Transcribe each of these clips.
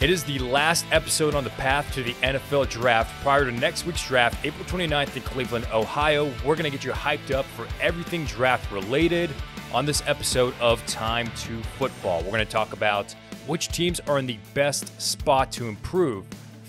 It is the last episode on the path to the NFL draft prior to next week's draft, April 29th in Cleveland, Ohio. We're going to get you hyped up for everything draft related on this episode of Time to Football. We're going to talk about which teams are in the best spot to improve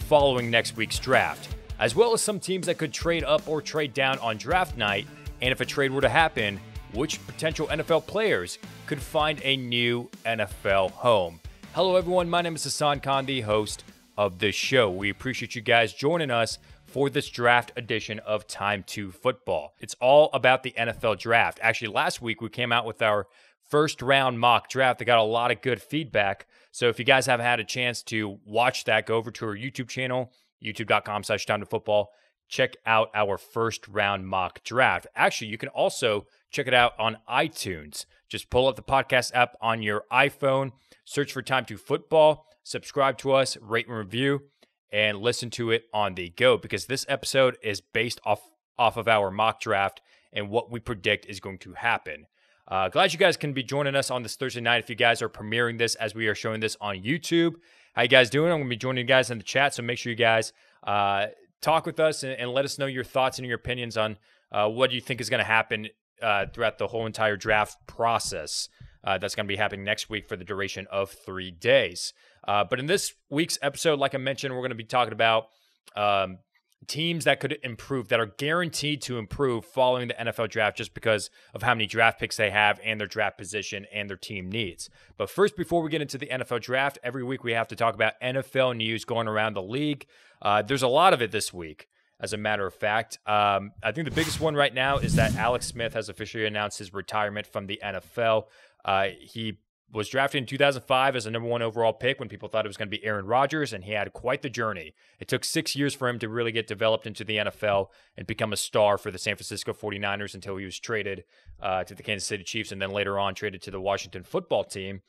following next week's draft, as well as some teams that could trade up or trade down on draft night. And if a trade were to happen, which potential NFL players could find a new NFL home. Hello, everyone. My name is Hassan Khan, host of this show. We appreciate you guys joining us for this draft edition of Time to Football. It's all about the NFL draft. Actually, last week we came out with our first round mock draft that got a lot of good feedback. So if you guys haven't had a chance to watch that, go over to our YouTube channel, youtube.com slash time to football. Check out our first round mock draft. Actually, you can also check it out on iTunes. Just pull up the podcast app on your iPhone Search for Time to Football, subscribe to us, rate and review, and listen to it on the go because this episode is based off, off of our mock draft and what we predict is going to happen. Uh, glad you guys can be joining us on this Thursday night. If you guys are premiering this as we are showing this on YouTube, how you guys doing? I'm going to be joining you guys in the chat, so make sure you guys uh, talk with us and, and, let us know your thoughts and your opinions on uh, what you think is going to happen uh, throughout the whole entire draft process. Uh, that's going to be happening next week for the duration of three days. Uh, but in this week's episode, like I mentioned, we're going to be talking about um, teams that could improve, that are guaranteed to improve following the NFL draft just because of how many draft picks they have and their draft position and their team needs. But first, before we get into the NFL draft, every week we have to talk about NFL news going around the league. Uh, there's a lot of it this week. As a matter of fact, um, I think the biggest one right now is that Alex Smith has officially announced his retirement from the NFL. Uh, he was drafted in 2005 as a number one overall pick when people thought it was going to be Aaron Rodgers, and he had quite the journey. It took six years for him to really get developed into the NFL and become a star for the San Francisco 49ers until he was traded uh, to the Kansas City Chiefs and then later on traded to the Washington football team.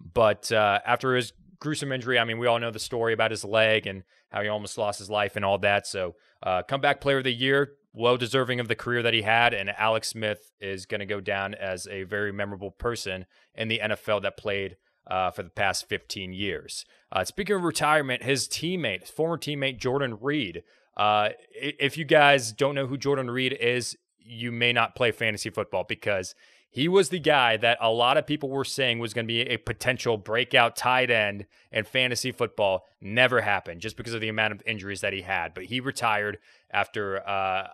But uh, after his gruesome injury, I mean, we all know the story about his leg and how he almost lost his life and all that. So, uh, comeback player of the year, well deserving of the career that he had. And Alex Smith is going to go down as a very memorable person in the NFL that played uh, for the past 15 years. Uh, speaking of retirement, his teammate, former teammate Jordan Reed. Uh, if you guys don't know who Jordan Reed is, you may not play fantasy football because he was the guy that a lot of people were saying was going to be a potential breakout tight end in fantasy football. Never happened just because of the amount of injuries that he had. But he retired after uh,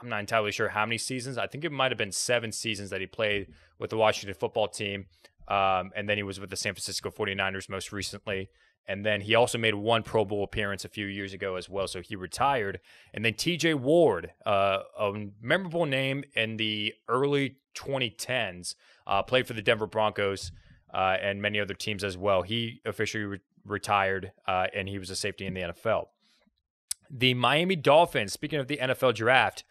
I'm not entirely sure how many seasons. I think it might have been seven seasons that he played with the Washington football team. Um, and then he was with the San Francisco 49ers most recently. And then he also made one Pro Bowl appearance a few years ago as well. So he retired. And then TJ Ward, uh, a memorable name in the early 2010s, uh, played for the Denver Broncos uh, and many other teams as well. He officially re- retired uh, and he was a safety in the NFL. The Miami Dolphins, speaking of the NFL draft,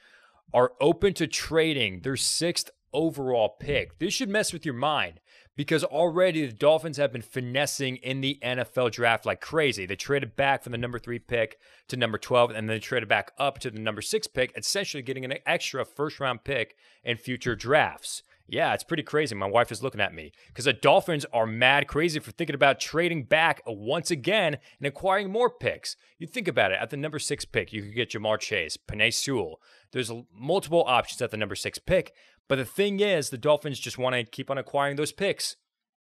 are open to trading their sixth overall pick. This should mess with your mind because already the Dolphins have been finessing in the NFL draft like crazy. They traded back from the number three pick to number 12, and then they traded back up to the number six pick, essentially getting an extra first round pick in future drafts. Yeah, it's pretty crazy. My wife is looking at me because the Dolphins are mad crazy for thinking about trading back once again and acquiring more picks. You think about it at the number six pick, you could get Jamar Chase, Panay Sewell. There's multiple options at the number six pick. But the thing is, the Dolphins just want to keep on acquiring those picks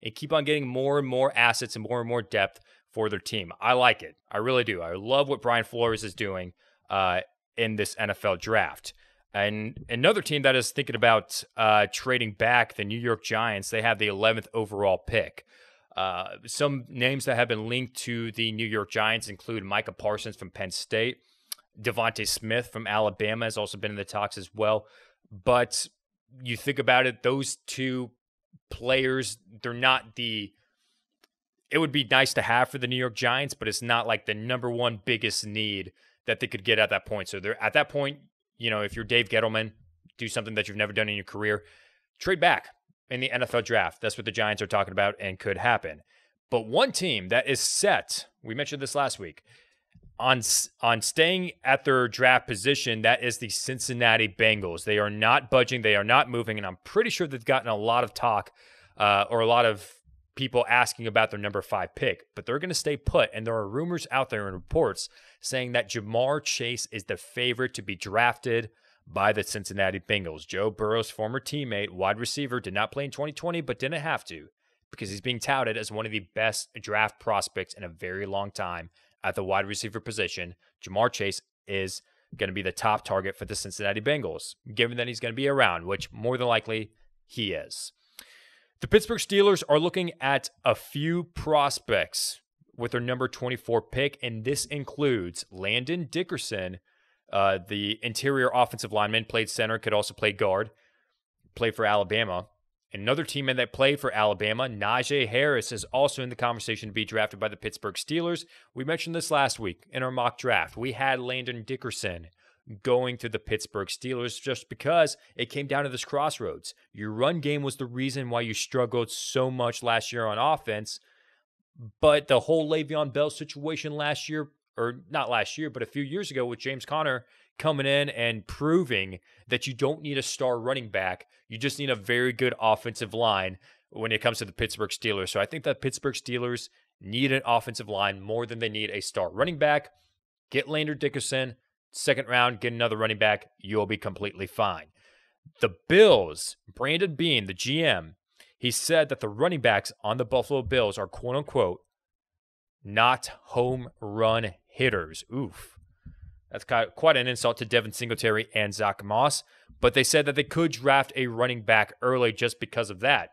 and keep on getting more and more assets and more and more depth for their team. I like it. I really do. I love what Brian Flores is doing uh, in this NFL draft. And another team that is thinking about uh, trading back, the New York Giants, they have the 11th overall pick. Uh, some names that have been linked to the New York Giants include Micah Parsons from Penn State. Devonte Smith from Alabama has also been in the talks as well. But you think about it, those two players, they're not the. It would be nice to have for the New York Giants, but it's not like the number one biggest need that they could get at that point. So they're at that point, you know, if you're Dave Gettleman, do something that you've never done in your career, trade back in the NFL draft. That's what the Giants are talking about and could happen. But one team that is set, we mentioned this last week, on on staying at their draft position, that is the Cincinnati Bengals. They are not budging, they are not moving, and I'm pretty sure they've gotten a lot of talk uh, or a lot of people asking about their number five pick, but they're going to stay put. And there are rumors out there and reports saying that Jamar Chase is the favorite to be drafted by the Cincinnati Bengals. Joe Burrow's former teammate, wide receiver, did not play in 2020, but didn't have to because he's being touted as one of the best draft prospects in a very long time at the wide receiver position. Jamar Chase is going to be the top target for the Cincinnati Bengals, given that he's going to be around, which more than likely he is. The Pittsburgh Steelers are looking at a few prospects with their number 24 pick, and this includes Landon Dickerson, uh, the interior offensive lineman, played center, could also play guard, play for Alabama. Another teammate that played for Alabama, Najee Harris, is also in the conversation to be drafted by the Pittsburgh Steelers. We mentioned this last week in our mock draft. We had Landon Dickerson going to the Pittsburgh Steelers just because it came down to this crossroads. Your run game was the reason why you struggled so much last year on offense, but the whole Le'Veon Bell situation last year, or not last year, but a few years ago with James Conner coming in and proving that you don't need a star running back. You just need a very good offensive line when it comes to the Pittsburgh Steelers. So I think that Pittsburgh Steelers need an offensive line more than they need a star running back. Get Lander Dickerson second round, get another running back, you'll be completely fine. The Bills, Brandon Bean, the GM, he said that the running backs on the Buffalo Bills are quote unquote not home run hitters. Oof. That's quite an insult to Devin Singletary and Zach Moss, but they said that they could draft a running back early just because of that.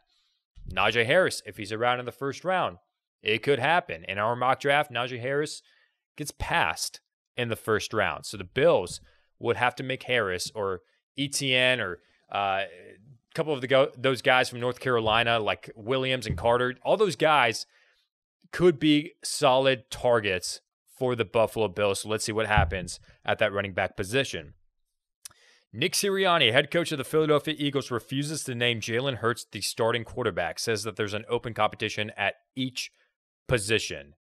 Najee Harris, if he's around in the first round, it could happen. In our mock draft, Najee Harris gets passed in the first round. So the Bills would have to make Harris or ETN or uh, a couple of the go- those guys from North Carolina, like Williams and Carter, all those guys could be solid targets for the Buffalo Bills. So let's see what happens at that running back position. Nick Sirianni, head coach of the Philadelphia Eagles, refuses to name Jalen Hurts the starting quarterback, says that there's an open competition at each position.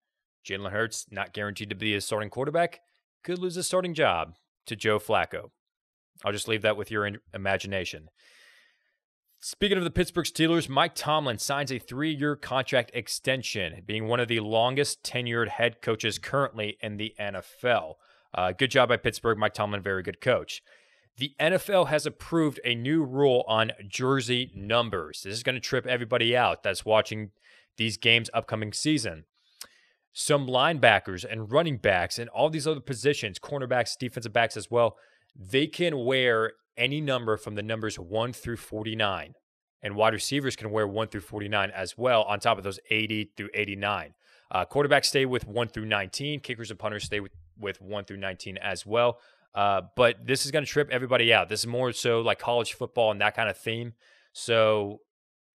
Jalen Hurts not guaranteed to be a starting quarterback could lose his starting job to Joe Flacco. I'll just leave that with your in- imagination. Speaking of the Pittsburgh Steelers, Mike Tomlin signs a three year contract extension, being one of the longest tenured head coaches currently in the NFL. Uh, good job by Pittsburgh. Mike Tomlin, very good coach. The NFL has approved a new rule on jersey numbers. This is going to trip everybody out that's watching these games upcoming season some linebackers and running backs and all these other positions, cornerbacks, defensive backs as well, they can wear any number from the numbers 1 through 49. And wide receivers can wear 1 through 49 as well, on top of those 80 through 89. Uh, quarterbacks stay with 1 through 19. Kickers and punters stay with, with 1 through 19 as well. Uh, but this is going to trip everybody out. This is more so like college football and that kind of theme. So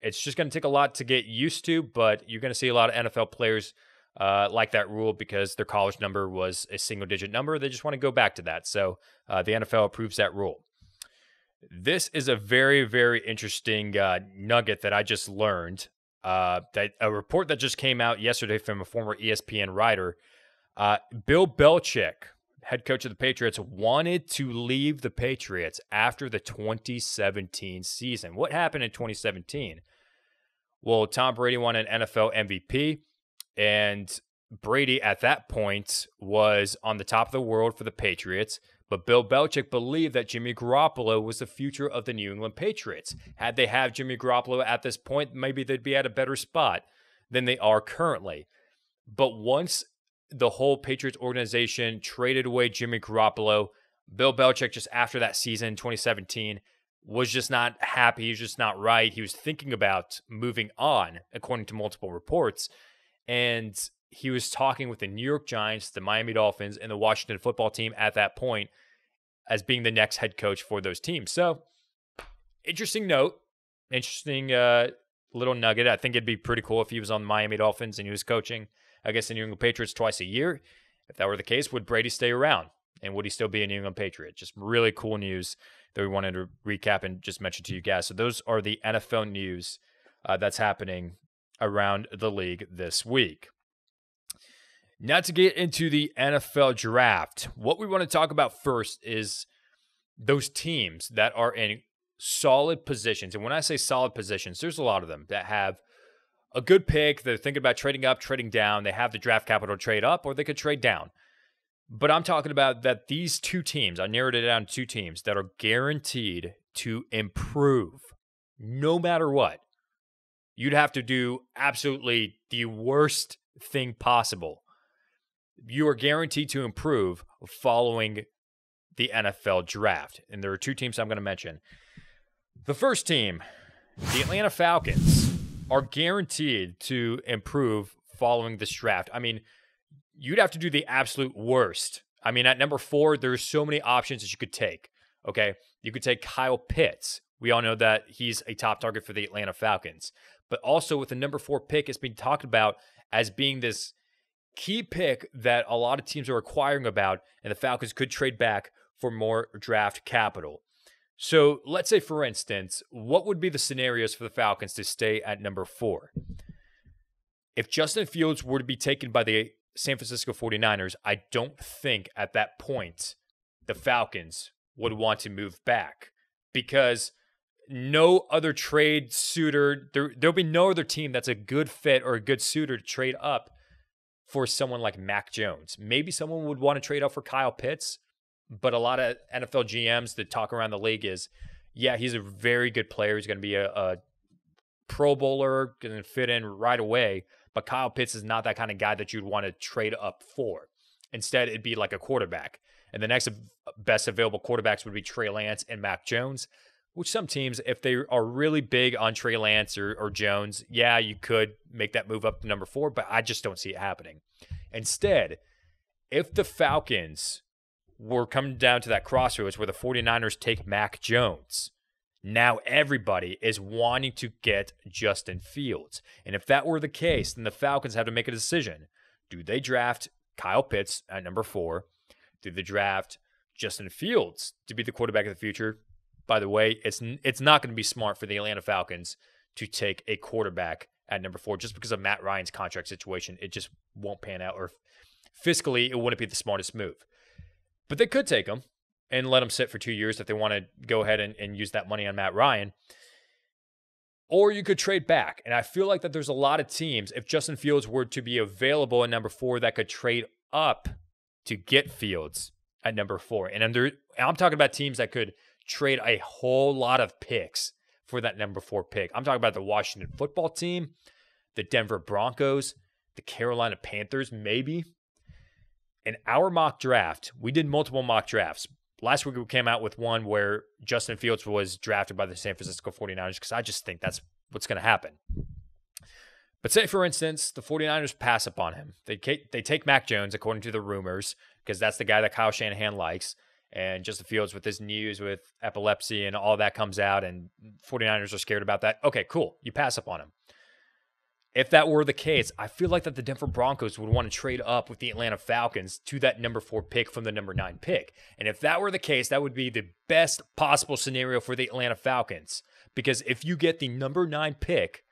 it's just going to take a lot to get used to, but you're going to see a lot of NFL players – uh, like that rule because their college number was a single digit number. They just want to go back to that. So uh, the NFL approves that rule. This is a very, very interesting uh, nugget that I just learned. Uh, that a report that just came out yesterday from a former ESPN writer, uh, Bill Belichick, head coach of the Patriots, wanted to leave the Patriots after the 2017 season. What happened in 2017? Well, Tom Brady won an NFL MVP. And Brady at that point was on the top of the world for the Patriots, but Bill Belichick believed that Jimmy Garoppolo was the future of the New England Patriots. Had they have Jimmy Garoppolo at this point, maybe they'd be at a better spot than they are currently. But once the whole Patriots organization traded away Jimmy Garoppolo, Bill Belichick just after that season, 2017, was just not happy. He was just not right. He was thinking about moving on, according to multiple reports. And he was talking with the New York Giants, the Miami Dolphins, and the Washington football team at that point as being the next head coach for those teams. So, interesting note, interesting uh, little nugget. I think it'd be pretty cool if he was on the Miami Dolphins and he was coaching, I guess, the New England Patriots twice a year. If that were the case, would Brady stay around? And would he still be a New England Patriot? Just really cool news that we wanted to recap and just mention to you guys. So, those are the NFL news uh, that's happening around the league this week. Now, to get into the NFL draft, what we want to talk about first is those teams that are in solid positions. And when I say solid positions, there's a lot of them that have a good pick. They're thinking about trading up, trading down. They have the draft capital to trade up, or they could trade down. But I'm talking about that these two teams, I narrowed it down to two teams that are guaranteed to improve no matter what you'd have to do absolutely the worst thing possible. You are guaranteed to improve following the NFL draft. And there are two teams I'm going to mention. The first team, the Atlanta Falcons, are guaranteed to improve following this draft. I mean, you'd have to do the absolute worst. I mean, at number four, there's so many options that you could take. Okay. You could take Kyle Pitts. We all know that he's a top target for the Atlanta Falcons but also with the number four pick, it's being talked about as being this key pick that a lot of teams are acquiring about, and the Falcons could trade back for more draft capital. So let's say, for instance, what would be the scenarios for the Falcons to stay at number four? If Justin Fields were to be taken by the San Francisco 49ers, I don't think at that point the Falcons would want to move back because no other trade suitor. There, there'll be no other team that's a good fit or a good suitor to trade up for someone like Mac Jones. Maybe someone would want to trade up for Kyle Pitts, but a lot of NFL GMs that talk around the league is, yeah, he's a very good player. He's going to be a, a Pro Bowler, going to fit in right away. But Kyle Pitts is not that kind of guy that you'd want to trade up for. Instead, it'd be like a quarterback. And the next uh, best available quarterbacks would be Trey Lance and Mac Jones which some teams, if they are really big on Trey Lance or, or Jones, yeah, you could make that move up to number four, but I just don't see it happening. Instead, if the Falcons were coming down to that crossroads where the 49ers take Mac Jones, now everybody is wanting to get Justin Fields. And if that were the case, then the Falcons have to make a decision. Do they draft Kyle Pitts at number four? Do they draft Justin Fields to be the quarterback of the future? By the way, it's it's not going to be smart for the Atlanta Falcons to take a quarterback at number four just because of Matt Ryan's contract situation. It just won't pan out, or fiscally, it wouldn't be the smartest move. But they could take him and let him sit for two years if they want to go ahead and, and use that money on Matt Ryan. Or you could trade back. And I feel like that there's a lot of teams, if Justin Fields were to be available at number four, that could trade up to get Fields at number four. And under, I'm talking about teams that could – trade a whole lot of picks for that number four pick. I'm talking about the Washington football team, the Denver Broncos, the Carolina Panthers, maybe. In our mock draft, we did multiple mock drafts. Last week we came out with one where Justin Fields was drafted by the San Francisco 49ers because I just think that's what's going to happen. But say, for instance, the 49ers pass upon him. They, they take Mac Jones, according to the rumors, because that's the guy that Kyle Shanahan likes and Justin Fields with this news with epilepsy and all that comes out, and 49ers are scared about that. Okay, cool. You pass up on him. If that were the case, I feel like that the Denver Broncos would want to trade up with the Atlanta Falcons to that number four pick from the number nine pick. And if that were the case, that would be the best possible scenario for the Atlanta Falcons. Because if you get the number nine pick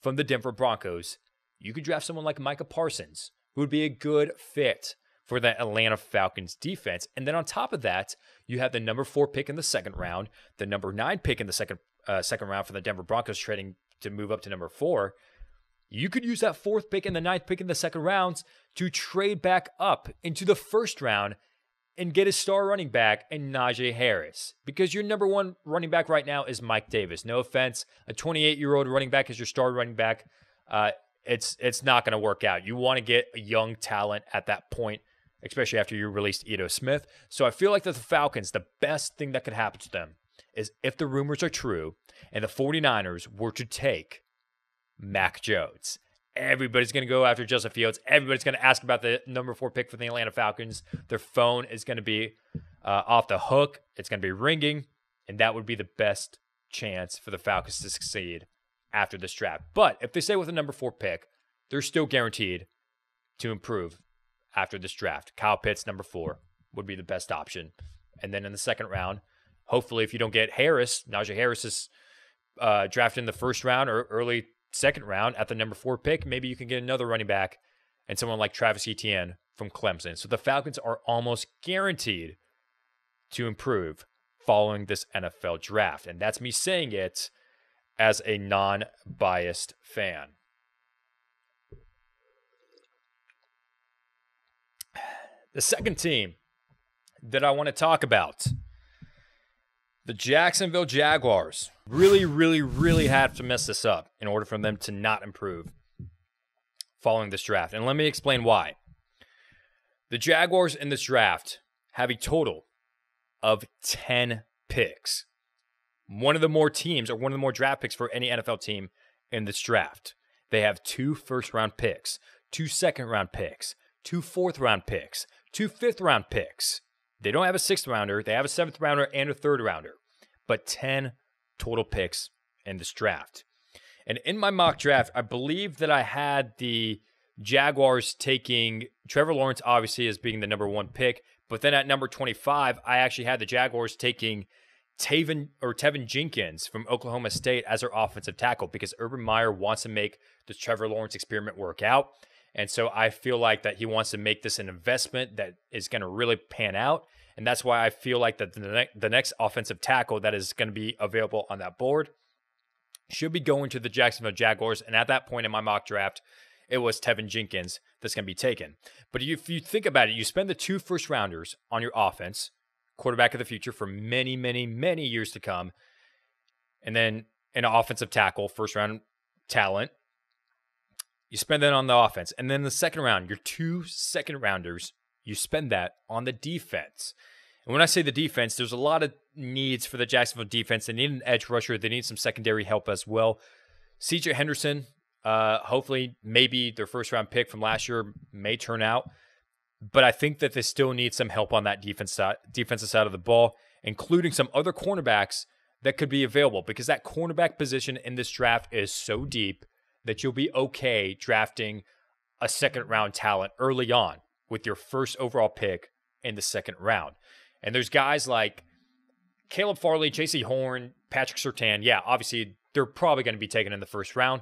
from the Denver Broncos, you could draft someone like Micah Parsons, who would be a good fit for the Atlanta Falcons defense. And then on top of that, you have the number four pick in the second round, the number nine pick in the second uh, second round for the Denver Broncos, trading to move up to number four. You could use that fourth pick and the ninth pick in the second rounds to trade back up into the first round and get a star running back and Najee Harris because your number one running back right now is Mike Davis. No offense, a 28 year old running back is your star running back. Uh, it's it's not going to work out. You want to get a young talent at that point especially after you released Ito Smith. So I feel like that the Falcons, the best thing that could happen to them is if the rumors are true and the 49ers were to take Mac Jones. Everybody's going to go after Justin Fields. Everybody's going to ask about the number four pick for the Atlanta Falcons. Their phone is going to be uh, off the hook. It's going to be ringing, and that would be the best chance for the Falcons to succeed after this draft. But if they stay with the number four pick, they're still guaranteed to improve after this draft. Kyle Pitts, number four, would be the best option. And then in the second round, hopefully, if you don't get Harris, Najee Harris is uh, drafted in the first round or early second round at the number four pick, maybe you can get another running back and someone like Travis Etienne from Clemson. So the Falcons are almost guaranteed to improve following this NFL draft. And that's me saying it as a non biased fan. The second team that I want to talk about, the Jacksonville Jaguars. Really, really, really have to mess this up in order for them to not improve following this draft. And let me explain why. The Jaguars in this draft have a total of 10 picks. One of the more teams, or one of the more draft picks for any NFL team in this draft. They have two first round picks, two second round picks, two fourth round picks, two fifth round picks. They don't have a sixth rounder, they have a seventh rounder and a third rounder, but 10 total picks in this draft. And in my mock draft, I believe that I had the Jaguars taking Trevor Lawrence, obviously, as being the number one pick. But then at number 25, I actually had the Jaguars taking Taven or Tevin Jenkins from Oklahoma State as their offensive tackle because Urban Meyer wants to make the Trevor Lawrence experiment work out. And so I feel like that he wants to make this an investment that is going to really pan out. And that's why I feel like that the, ne- the next offensive tackle that is going to be available on that board should be going to the Jacksonville Jaguars. And at that point in my mock draft, it was Tevin Jenkins that's going to be taken. But if you think about it, you spend the two first rounders on your offense, quarterback of the future for many, many, many years to come, and then an offensive tackle, first round talent, you spend that on the offense. And then the second round, your two second rounders, you spend that on the defense. And when I say the defense, there's a lot of needs for the Jacksonville defense. They need an edge rusher, they need some secondary help as well. CJ Henderson, uh, hopefully, maybe their first round pick from last year may turn out. But I think that they still need some help on that defense side, defensive side of the ball, including some other cornerbacks that could be available because that cornerback position in this draft is so deep that you'll be okay drafting a second round talent early on with your first overall pick in the second round. And there's guys like Caleb Farley, JC Horn, Patrick Sertan. Yeah, obviously they're probably going to be taken in the first round.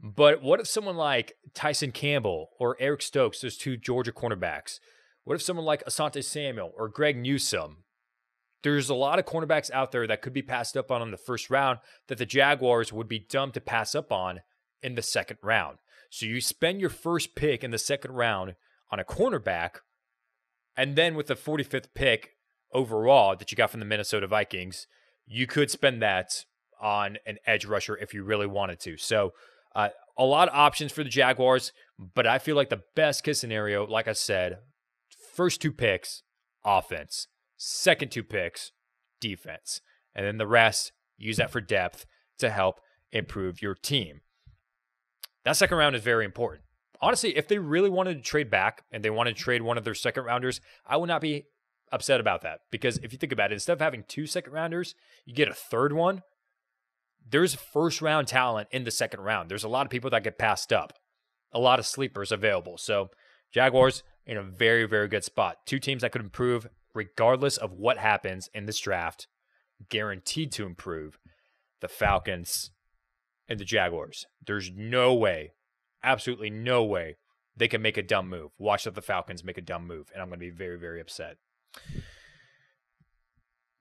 But what if someone like Tyson Campbell or Eric Stokes, those two Georgia cornerbacks? What if someone like Asante Samuel or Greg Newsome? There's a lot of cornerbacks out there that could be passed up on in the first round that the Jaguars would be dumb to pass up on in the second round. So you spend your first pick in the second round on a cornerback, and then with the 45th pick overall that you got from the Minnesota Vikings, you could spend that on an edge rusher if you really wanted to. So uh, a lot of options for the Jaguars, but I feel like the best case scenario, like I said, first two picks, offense, second two picks, defense, and then the rest, use that for depth to help improve your team. That second round is very important. Honestly, if they really wanted to trade back and they wanted to trade one of their second rounders, I would not be upset about that because if you think about it, instead of having two second rounders, you get a third one. There's first round talent in the second round. There's a lot of people that get passed up, a lot of sleepers available. So, Jaguars in a very, very good spot. Two teams that could improve regardless of what happens in this draft, guaranteed to improve. The Falcons and the Jaguars. There's no way, absolutely no way, they can make a dumb move. Watch that the Falcons make a dumb move, and I'm going to be very, very upset.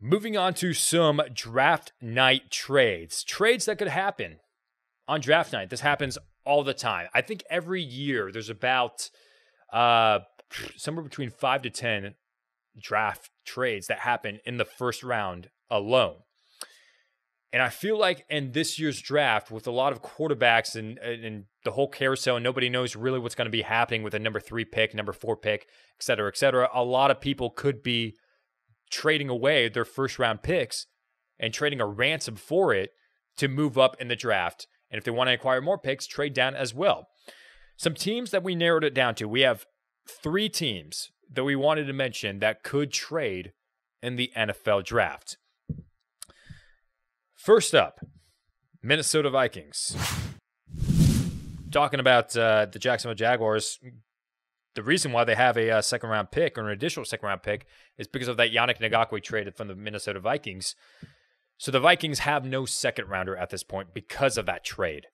Moving on to some draft night trades, trades that could happen on draft night. This happens all the time. I think every year there's about uh, somewhere between five to 10 draft trades that happen in the first round alone. And I feel like in this year's draft, with a lot of quarterbacks and and the whole carousel, and nobody knows really what's going to be happening with a number three pick, number four pick, et cetera, et cetera. A lot of people could be trading away their first round picks and trading a ransom for it to move up in the draft. And if they want to acquire more picks, trade down as well. Some teams that we narrowed it down to, we have three teams that we wanted to mention that could trade in the NFL draft. First up, Minnesota Vikings. Talking about uh, the Jacksonville Jaguars, the reason why they have a uh, second round pick or an additional second round pick is because of that Yannick Nagakwe trade from the Minnesota Vikings. So the Vikings have no second rounder at this point because of that trade.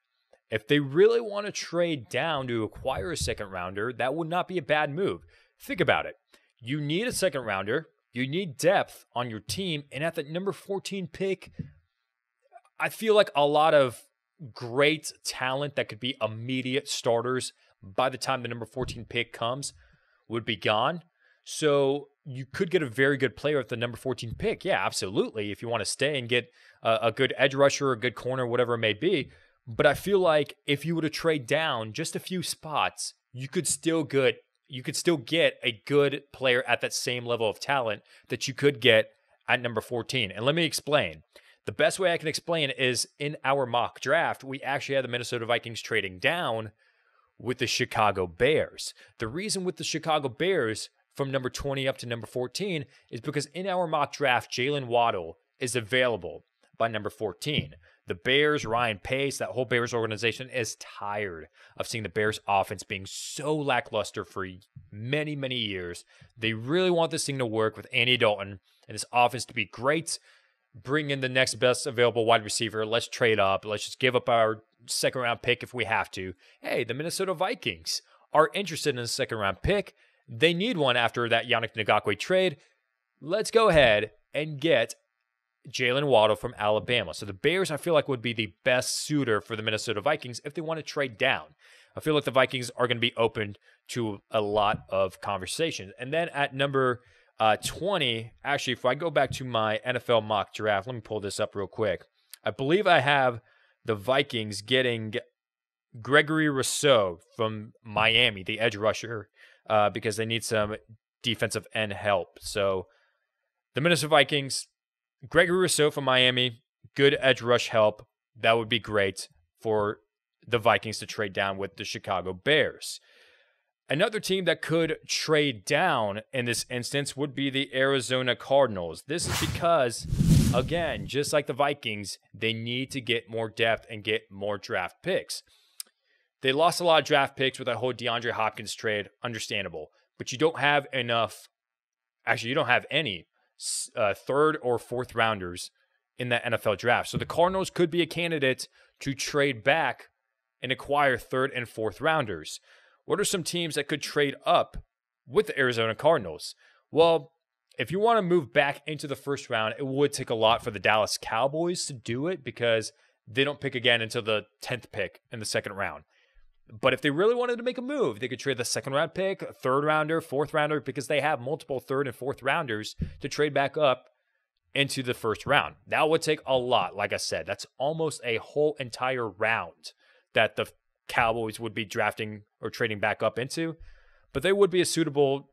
If they really want to trade down to acquire a second rounder, that would not be a bad move. Think about it. You need a second rounder, you need depth on your team, and at the number 14 pick, I feel like a lot of great talent that could be immediate starters by the time the number 14 pick comes would be gone. So you could get a very good player at the number 14 pick. Yeah, absolutely. If you want to stay and get a, a good edge rusher, a good corner, whatever it may be. But I feel like if you were to trade down just a few spots, you could still get you could still get a good player at that same level of talent that you could get at number 14. And let me explain. The best way I can explain it is in our mock draft, we actually had the Minnesota Vikings trading down with the Chicago Bears. The reason with the Chicago Bears from number 20 up to number 14 is because in our mock draft, Jalen Waddle is available by number 14. The Bears, Ryan Pace, that whole Bears organization is tired of seeing the Bears offense being so lackluster for many, many years. They really want this thing to work with Andy Dalton and this offense to be great bring in the next best available wide receiver. Let's trade up. Let's just give up our second round pick if we have to. Hey, the Minnesota Vikings are interested in a second round pick. They need one after that Yannick Nagakwe trade. Let's go ahead and get Jalen Waddle from Alabama. So the Bears, I feel like, would be the best suitor for the Minnesota Vikings if they want to trade down. I feel like the Vikings are going to be open to a lot of conversations. And then at number uh, 20, actually, if I go back to my NFL mock draft, let me pull this up real quick. I believe I have the Vikings getting Gregory Rousseau from Miami, the edge rusher, uh, because they need some defensive end help. So the Minnesota Vikings, Gregory Rousseau from Miami, good edge rush help. That would be great for the Vikings to trade down with the Chicago Bears. Another team that could trade down in this instance would be the Arizona Cardinals. This is because, again, just like the Vikings, they need to get more depth and get more draft picks. They lost a lot of draft picks with that whole DeAndre Hopkins trade, understandable, but you don't have enough. Actually, you don't have any uh, third or fourth rounders in that NFL draft. So the Cardinals could be a candidate to trade back and acquire third and fourth rounders. What are some teams that could trade up with the Arizona Cardinals? Well, if you want to move back into the first round, it would take a lot for the Dallas Cowboys to do it because they don't pick again until the 10th pick in the second round. But if they really wanted to make a move, they could trade the second round pick, third rounder, fourth rounder, because they have multiple third and fourth rounders to trade back up into the first round. That would take a lot. Like I said, that's almost a whole entire round that the Cowboys would be drafting or trading back up into, but they would be a suitable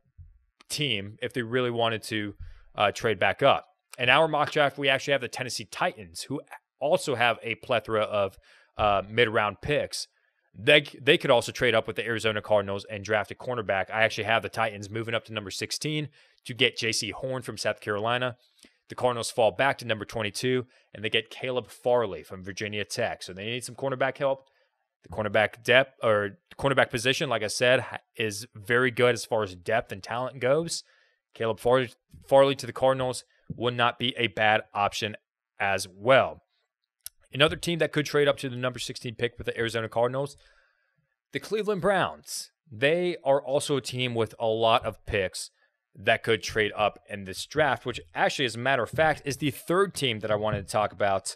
team if they really wanted to uh, trade back up. In our mock draft, we actually have the Tennessee Titans, who also have a plethora of uh, mid-round picks. They they could also trade up with the Arizona Cardinals and draft a cornerback. I actually have the Titans moving up to number 16 to get J.C. Horn from South Carolina. The Cardinals fall back to number 22, and they get Caleb Farley from Virginia Tech. So they need some cornerback help. The cornerback depth or cornerback position, like I said, is very good as far as depth and talent goes. Caleb Farley, Farley to the Cardinals would not be a bad option as well. Another team that could trade up to the number 16 pick with the Arizona Cardinals, the Cleveland Browns. They are also a team with a lot of picks that could trade up in this draft, which actually, as a matter of fact, is the third team that I wanted to talk about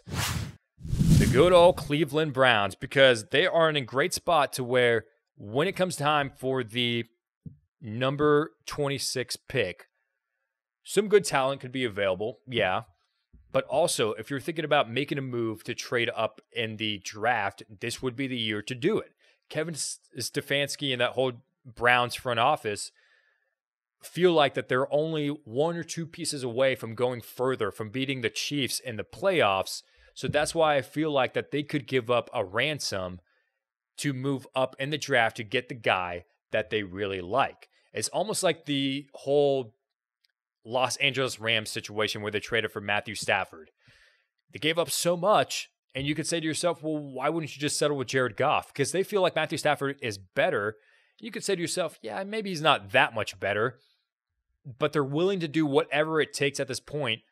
the good old Cleveland Browns because they are in a great spot to where when it comes time for the number 26 pick, some good talent could be available. Yeah. But also, if you're thinking about making a move to trade up in the draft, this would be the year to do it. Kevin Stefanski and that whole Browns front office feel like that they're only one or two pieces away from going further, from beating the Chiefs in the playoffs so that's why I feel like that they could give up a ransom to move up in the draft to get the guy that they really like. It's almost like the whole Los Angeles Rams situation where they traded for Matthew Stafford. They gave up so much, and you could say to yourself, well, why wouldn't you just settle with Jared Goff? Because they feel like Matthew Stafford is better. You could say to yourself, yeah, maybe he's not that much better, but they're willing to do whatever it takes at this point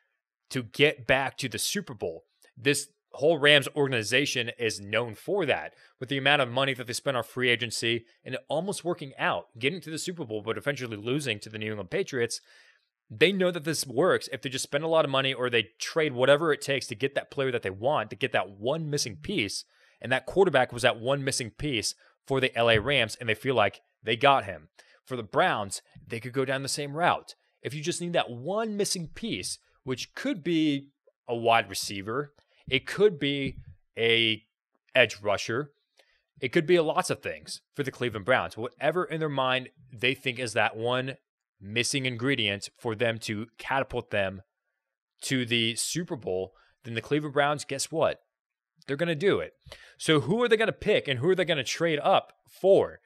to get back to the Super Bowl this whole Rams organization is known for that with the amount of money that they spent on free agency and almost working out, getting to the Super Bowl, but eventually losing to the New England Patriots. They know that this works if they just spend a lot of money or they trade whatever it takes to get that player that they want, to get that one missing piece. And that quarterback was that one missing piece for the LA Rams, and they feel like they got him. For the Browns, they could go down the same route. If you just need that one missing piece, which could be a wide receiver, it could be a edge rusher. It could be lots of things for the Cleveland Browns. Whatever in their mind they think is that one missing ingredient for them to catapult them to the Super Bowl, then the Cleveland Browns, guess what? They're going to do it. So who are they going to pick and who are they going to trade up for?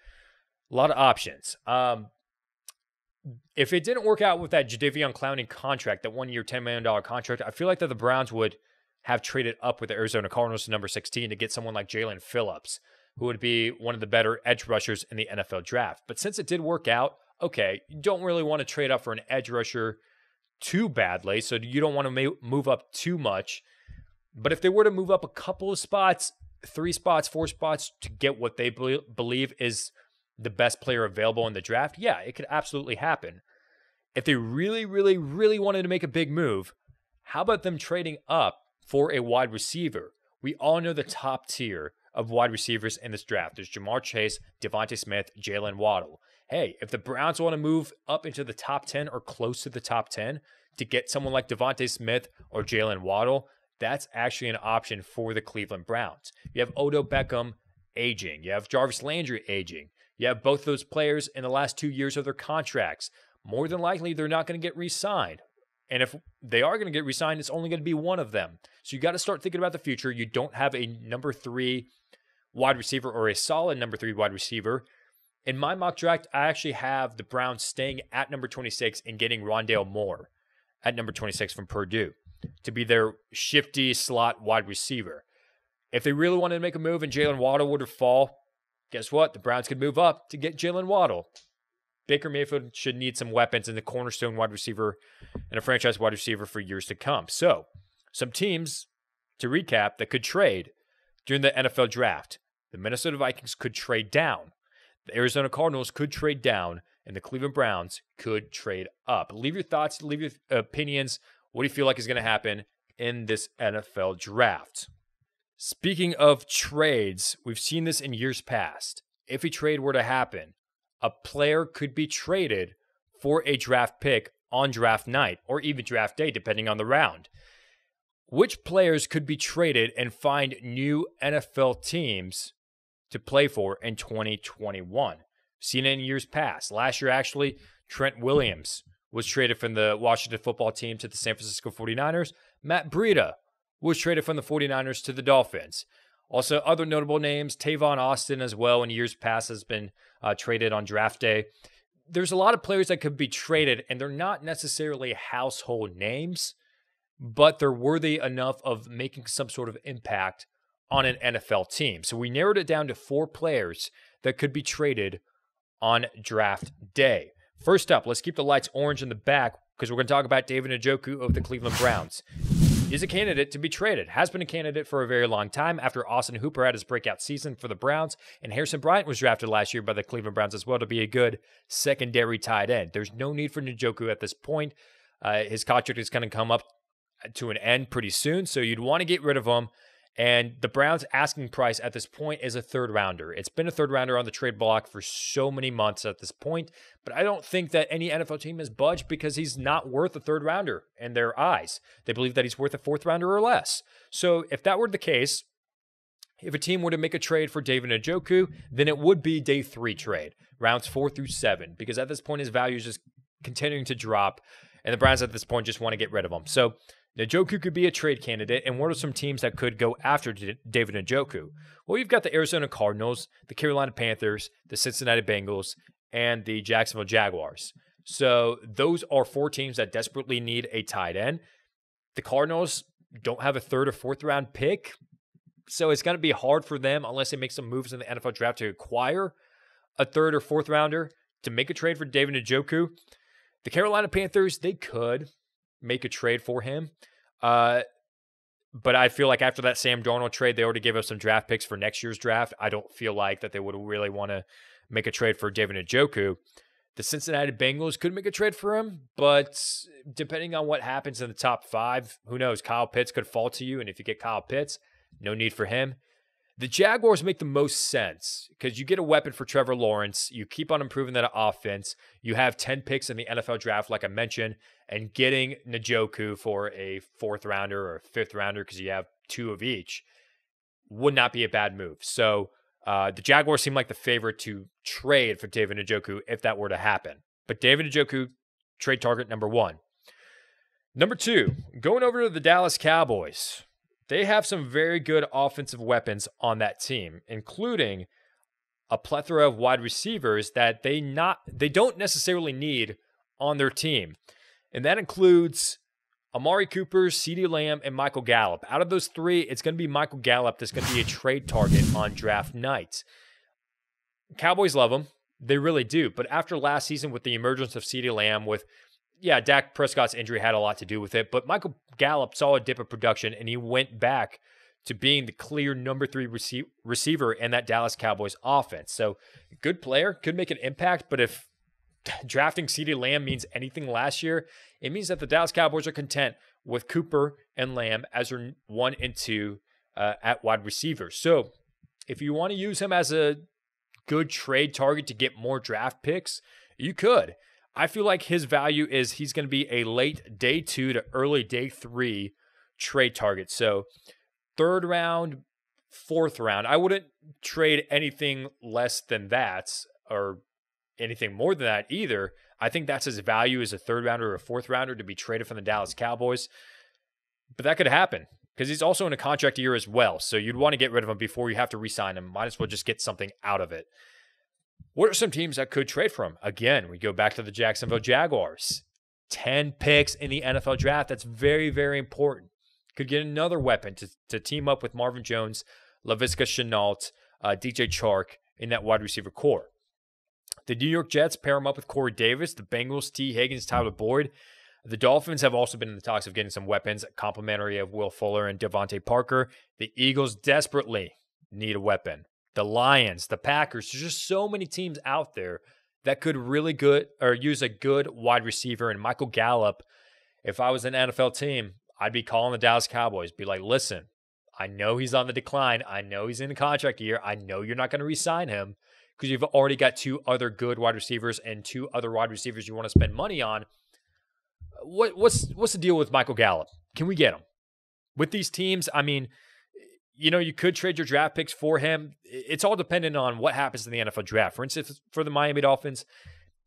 A lot of options. Um, if it didn't work out with that Jadavion Clowney contract, that one year, $10 million contract, I feel like that the Browns would – have traded up with the Arizona Cardinals to number 16 to get someone like Jalen Phillips, who would be one of the better edge rushers in the NFL draft. But since it did work out, okay, you don't really want to trade up for an edge rusher too badly. So you don't want to move up too much. But if they were to move up a couple of spots, three spots, four spots to get what they believe is the best player available in the draft, yeah, it could absolutely happen. If they really, really, really wanted to make a big move, how about them trading up for a wide receiver. We all know the top tier of wide receivers in this draft. There's Jamar Chase, Devontae Smith, Jalen Waddle. Hey, if the Browns want to move up into the top 10 or close to the top 10 to get someone like Devontae Smith or Jalen Waddle, that's actually an option for the Cleveland Browns. You have Odo Beckham aging, you have Jarvis Landry aging, you have both those players in the last two years of their contracts. More than likely, they're not going to get re signed. And if they are going to get resigned, it's only going to be one of them. So you got to start thinking about the future. You don't have a number three wide receiver or a solid number three wide receiver. In my mock draft, I actually have the Browns staying at number 26 and getting Rondale Moore at number 26 from Purdue to be their shifty slot wide receiver. If they really wanted to make a move and Jalen Waddle were to fall, guess what? The Browns could move up to get Jalen Waddle. Baker Mayfield should need some weapons in the cornerstone wide receiver and a franchise wide receiver for years to come. So, some teams to recap that could trade during the NFL draft. The Minnesota Vikings could trade down. The Arizona Cardinals could trade down and the Cleveland Browns could trade up. Leave your thoughts, leave your opinions. What do you feel like is going to happen in this NFL draft? Speaking of trades, we've seen this in years past. If a trade were to happen, a player could be traded for a draft pick on draft night or even draft day, depending on the round. Which players could be traded and find new NFL teams to play for in 2021? Seen in years past. Last year, actually, Trent Williams was traded from the Washington football team to the San Francisco 49ers. Matt Breida was traded from the 49ers to the Dolphins. Also, other notable names, Tavon Austin as well, in years past, has been uh, traded on draft day. There's a lot of players that could be traded, and they're not necessarily household names, but they're worthy enough of making some sort of impact on an NFL team. So we narrowed it down to four players that could be traded on draft day. First up, let's keep the lights orange in the back because we're going to talk about David Njoku of the Cleveland Browns is a candidate to be traded, has been a candidate for a very long time after Austin Hooper had his breakout season for the Browns, and Harrison Bryant was drafted last year by the Cleveland Browns as well to be a good secondary tight end. There's no need for Njoku at this point. Uh, his contract is going to come up to an end pretty soon, so you'd want to get rid of him and the Browns' asking price at this point is a third rounder. It's been a third rounder on the trade block for so many months at this point, but I don't think that any NFL team has budged because he's not worth a third rounder in their eyes. They believe that he's worth a fourth rounder or less. So if that were the case, if a team were to make a trade for David Njoku, then it would be day three trade, rounds four through seven, because at this point his value is just continuing to drop. And the Browns at this point just want to get rid of him. So Najoku could be a trade candidate, and what are some teams that could go after David Njoku? Well, you've got the Arizona Cardinals, the Carolina Panthers, the Cincinnati Bengals, and the Jacksonville Jaguars. So those are four teams that desperately need a tight end. The Cardinals don't have a third or fourth round pick, so it's going to be hard for them unless they make some moves in the NFL draft to acquire a third or fourth rounder to make a trade for David Njoku. The Carolina Panthers, they could make a trade for him. Uh, but I feel like after that Sam Darnold trade, they already gave us some draft picks for next year's draft. I don't feel like that they would really want to make a trade for David Njoku. The Cincinnati Bengals could make a trade for him, but depending on what happens in the top five, who knows? Kyle Pitts could fall to you, and if you get Kyle Pitts, no need for him. The Jaguars make the most sense because you get a weapon for Trevor Lawrence. You keep on improving that offense. You have 10 picks in the NFL draft, like I mentioned, and getting Najoku for a fourth rounder or fifth rounder because you have two of each would not be a bad move. So uh, the Jaguars seem like the favorite to trade for David Njoku if that were to happen. But David Njoku, trade target number one. Number two, going over to the Dallas Cowboys. They have some very good offensive weapons on that team, including a plethora of wide receivers that they not they don't necessarily need on their team. And that includes Amari Cooper, CeeDee Lamb, and Michael Gallup. Out of those three, it's going to be Michael Gallup that's going to be a trade target on draft night. Cowboys love him. They really do. But after last season with the emergence of CeeDee Lamb, with yeah, Dak Prescott's injury had a lot to do with it, but Michael Gallup saw a dip of production and he went back to being the clear number three rece- receiver in that Dallas Cowboys offense. So, good player, could make an impact, but if drafting CeeDee Lamb means anything last year, it means that the Dallas Cowboys are content with Cooper and Lamb as their one and two uh, at wide receiver. So, if you want to use him as a good trade target to get more draft picks, you could. I feel like his value is he's going to be a late day two to early day three trade target. So third round, fourth round. I wouldn't trade anything less than that or anything more than that either. I think that's his value as a third rounder or a fourth rounder to be traded from the Dallas Cowboys. But that could happen because he's also in a contract year as well. So you'd want to get rid of him before you have to re sign him. Might as well just get something out of it. What are some teams that could trade from? Again, we go back to the Jacksonville Jaguars. 10 picks in the NFL draft. That's very, very important. Could get another weapon to, to team up with Marvin Jones, LaVisca Chenault, uh, DJ Chark in that wide receiver core. The New York Jets pair him up with Corey Davis, the Bengals, T. Higgins, Tyler Boyd. The Dolphins have also been in the talks of getting some weapons, complimentary of Will Fuller and Devontae Parker. The Eagles desperately need a weapon the Lions, the Packers. There's just so many teams out there that could really good or use a good wide receiver. And Michael Gallup, if I was an NFL team, I'd be calling the Dallas Cowboys, be like, listen, I know he's on the decline. I know he's in the contract year. I know you're not going to re-sign him because you've already got two other good wide receivers and two other wide receivers you want to spend money on. What, what's what's the deal with Michael Gallup? Can we get him? With these teams, I mean, you know, you could trade your draft picks for him. It's all dependent on what happens in the NFL draft. For instance, for the Miami Dolphins,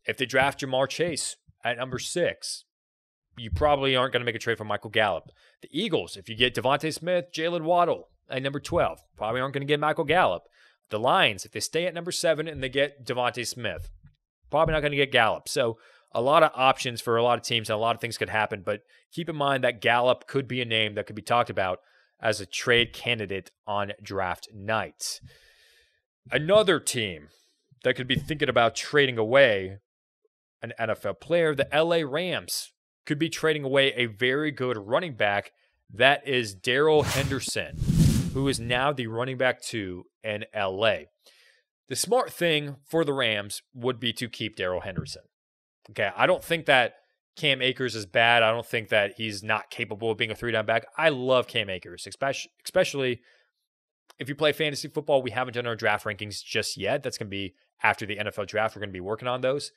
if they draft Jamar Chase at number six, you probably aren't going to make a trade for Michael Gallup. The Eagles, if you get Devontae Smith, Jalen Waddle at number 12, probably aren't going to get Michael Gallup. The Lions, if they stay at number seven and they get Devontae Smith, probably not going to get Gallup. So a lot of options for a lot of teams and a lot of things could happen. But keep in mind that Gallup could be a name that could be talked about as a trade candidate on draft night. Another team that could be thinking about trading away an NFL player, the LA Rams could be trading away a very good running back. That is Daryl Henderson, who is now the running back two in LA. The smart thing for the Rams would be to keep Daryl Henderson. Okay, I don't think that Cam Akers is bad. I don't think that he's not capable of being a three down back. I love Cam Akers, especially especially if you play fantasy football. We haven't done our draft rankings just yet. That's going to be after the NFL draft. We're going to be working on those.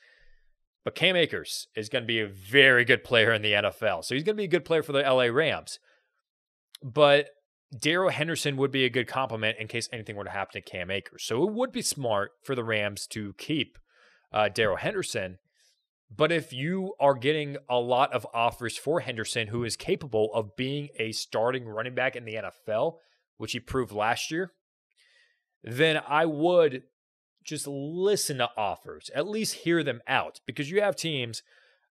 But Cam Akers is going to be a very good player in the NFL. So he's going to be a good player for the LA Rams. But Daryl Henderson would be a good compliment in case anything were to happen to Cam Akers. So it would be smart for the Rams to keep uh, Daryl Henderson. But if you are getting a lot of offers for Henderson, who is capable of being a starting running back in the NFL, which he proved last year, then I would just listen to offers, at least hear them out, because you have teams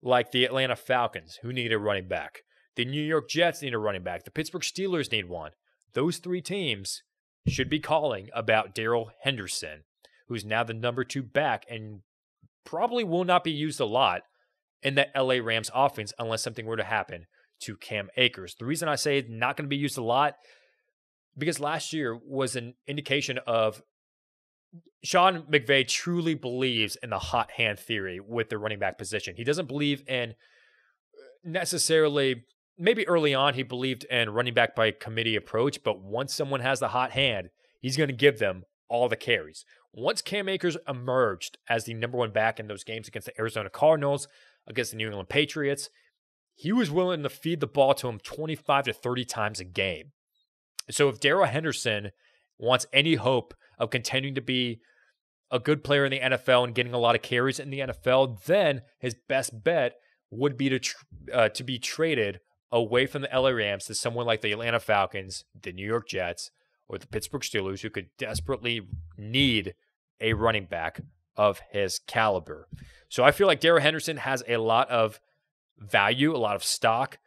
like the Atlanta Falcons who need a running back, the New York Jets need a running back, the Pittsburgh Steelers need one. Those three teams should be calling about Daryl Henderson, who's now the number two back and probably will not be used a lot in the LA Rams offense unless something were to happen to Cam Akers. The reason I say it's not going to be used a lot because last year was an indication of Sean McVay truly believes in the hot hand theory with the running back position. He doesn't believe in uh, necessarily maybe early on he believed in running back by committee approach, but once someone has the hot hand, he's going to give them all the carries. Once Cam Akers emerged as the number one back in those games against the Arizona Cardinals, against the New England Patriots, he was willing to feed the ball to him 25 to 30 times a game. So if Daryl Henderson wants any hope of continuing to be a good player in the NFL and getting a lot of carries in the NFL, then his best bet would be to tr- uh, to be traded away from the LA Rams to someone like the Atlanta Falcons, the New York Jets, or the Pittsburgh Steelers, who could desperately need a running back of his caliber. So I feel like Darrell Henderson has a lot of value, a lot of stock.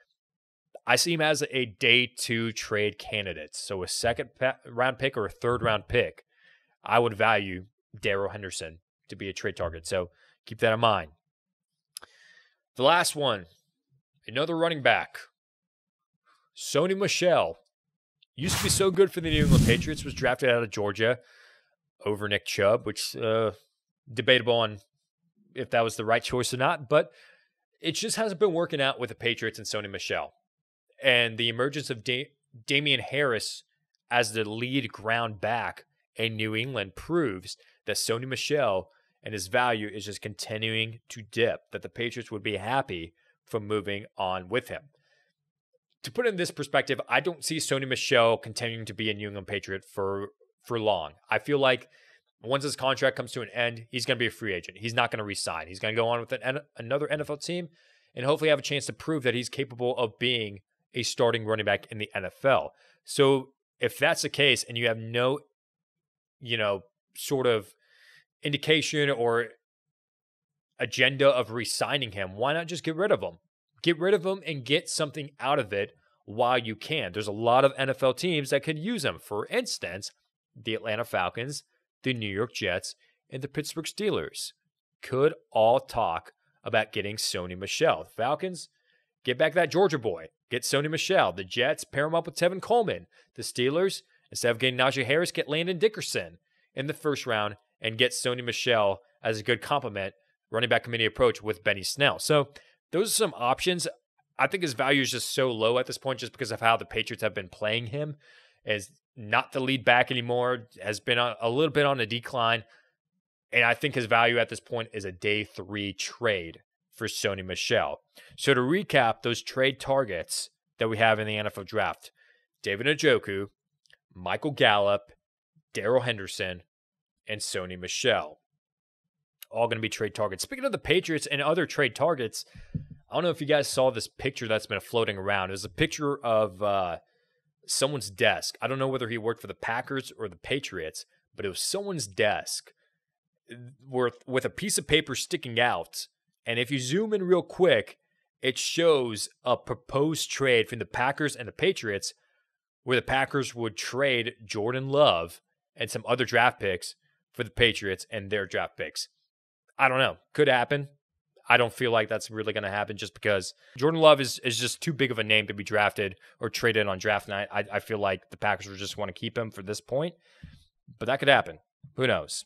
I see him as a day two trade candidate. So a second round pick or a third round pick, I would value Darrell Henderson to be a trade target. So keep that in mind. The last one, another running back, Sony Michelle used to be so good for the New England Patriots was drafted out of Georgia over Nick Chubb, which uh, debatable on if that was the right choice or not, but it just hasn't been working out with the Patriots and Sony Michelle. And the emergence of da- Damian Harris as the lead ground back in New England proves that Sony Michelle and his value is just continuing to dip, that the Patriots would be happy from moving on with him to put in this perspective, I don't see Sony Michelle continuing to be a New England Patriot for for long. I feel like once his contract comes to an end, he's going to be a free agent. He's not going to resign. He's going to go on with an, another NFL team and hopefully have a chance to prove that he's capable of being a starting running back in the NFL. So if that's the case and you have no, you know, sort of indication or agenda of resigning him, why not just get rid of him? Get rid of him and get something out of it while you can. There's a lot of NFL teams that could use him. For instance, the Atlanta Falcons, the New York Jets, and the Pittsburgh Steelers could all talk about getting Sony Michelle. The Falcons, get back that Georgia boy. Get Sony Michelle. The Jets, pair him up with Tevin Coleman. The Steelers, instead of getting Najee Harris, get Landon Dickerson in the first round and get Sony Michelle as a good complement running back committee approach with Benny Snell. So those are some options. I think his value is just so low at this point, just because of how the Patriots have been playing him. Is not the lead back anymore. Has been a, a little bit on the decline, and I think his value at this point is a day three trade for Sony Michelle. So to recap, those trade targets that we have in the NFL draft: David Njoku, Michael Gallup, Daryl Henderson, and Sony Michelle all going to be trade targets. Speaking of the Patriots and other trade targets, I don't know if you guys saw this picture that's been floating around. It was a picture of uh, someone's desk. I don't know whether he worked for the Packers or the Patriots, but it was someone's desk uh, with, with a piece of paper sticking out. And if you zoom in real quick, it shows a proposed trade from the Packers and the Patriots where the Packers would trade Jordan Love and some other draft picks for the Patriots and their draft picks. I don't know. Could happen. I don't feel like that's really going to happen just because Jordan Love is, is just too big of a name to be drafted or traded on draft night. I, I feel like the Packers just want to keep him for this point, but that could happen. Who knows?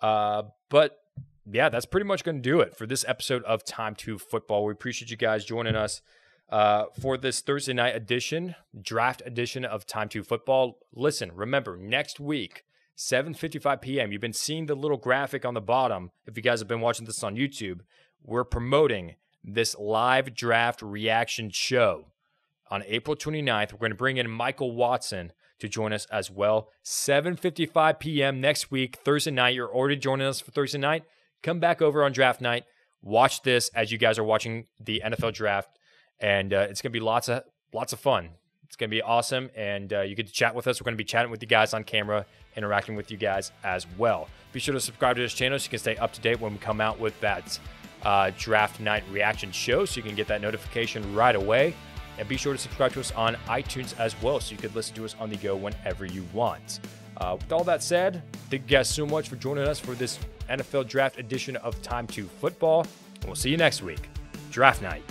Uh, but yeah, that's pretty much going to do it for this episode of Time to Football. We appreciate you guys joining us uh, for this Thursday night edition, draft edition of Time to Football. Listen, remember, next week, 7:55 p.m. You've been seeing the little graphic on the bottom if you guys have been watching this on YouTube. We're promoting this live draft reaction show. On April 29th, we're going to bring in Michael Watson to join us as well. 7:55 p.m. next week, Thursday night. You're already joining us for Thursday night. Come back over on draft night. Watch this as you guys are watching the NFL draft, and uh, it's going to be lots of lots of fun. It's going to be awesome. And uh, you get to chat with us. We're going to be chatting with you guys on camera, interacting with you guys as well. Be sure to subscribe to this channel so you can stay up to date when we come out with that uh, draft night reaction show so you can get that notification right away. And be sure to subscribe to us on iTunes as well so you can listen to us on the go whenever you want. Uh, with all that said, thank you guys so much for joining us for this NFL Draft edition of Time to Football. And we'll see you next week. Draft night.